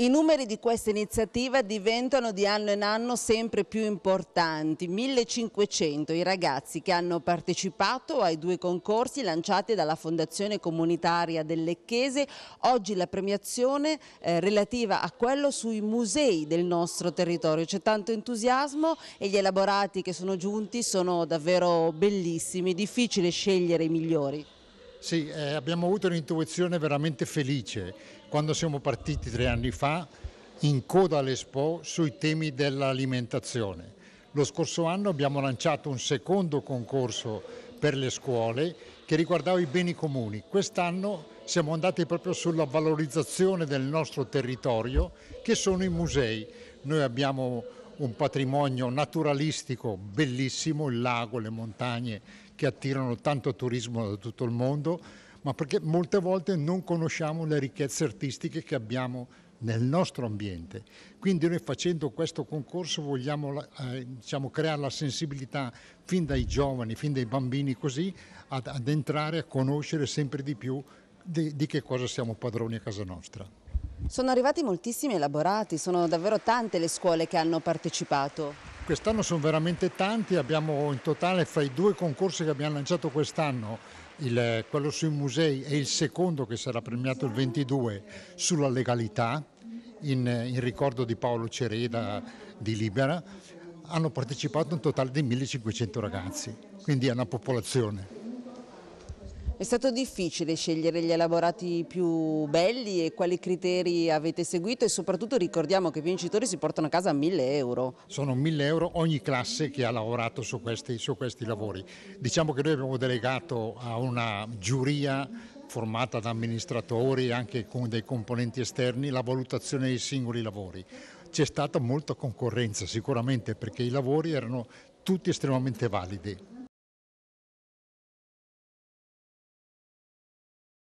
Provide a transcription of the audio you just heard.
I numeri di questa iniziativa diventano di anno in anno sempre più importanti. 1500 i ragazzi che hanno partecipato ai due concorsi lanciati dalla Fondazione Comunitaria del Lecchese. Oggi la premiazione eh, relativa a quello sui musei del nostro territorio. C'è tanto entusiasmo e gli elaborati che sono giunti sono davvero bellissimi. Difficile scegliere i migliori. Sì, eh, abbiamo avuto un'intuizione veramente felice quando siamo partiti tre anni fa in coda all'Expo sui temi dell'alimentazione. Lo scorso anno abbiamo lanciato un secondo concorso per le scuole che riguardava i beni comuni. Quest'anno siamo andati proprio sulla valorizzazione del nostro territorio che sono i musei. Noi abbiamo un patrimonio naturalistico bellissimo, il lago, le montagne, che attirano tanto turismo da tutto il mondo, ma perché molte volte non conosciamo le ricchezze artistiche che abbiamo nel nostro ambiente. Quindi noi facendo questo concorso vogliamo eh, diciamo, creare la sensibilità fin dai giovani, fin dai bambini così, ad, ad entrare a conoscere sempre di più di, di che cosa siamo padroni a casa nostra. Sono arrivati moltissimi elaborati, sono davvero tante le scuole che hanno partecipato quest'anno sono veramente tanti, abbiamo in totale fra i due concorsi che abbiamo lanciato quest'anno, il, quello sui musei e il secondo che sarà premiato il 22 sulla legalità, in, in ricordo di Paolo Cereda di Libera, hanno partecipato un totale di 1500 ragazzi, quindi è una popolazione. È stato difficile scegliere gli elaborati più belli e quali criteri avete seguito e soprattutto ricordiamo che i vincitori si portano a casa 1000 euro. Sono 1000 euro ogni classe che ha lavorato su questi, su questi lavori. Diciamo che noi abbiamo delegato a una giuria formata da amministratori e anche con dei componenti esterni la valutazione dei singoli lavori. C'è stata molta concorrenza sicuramente perché i lavori erano tutti estremamente validi.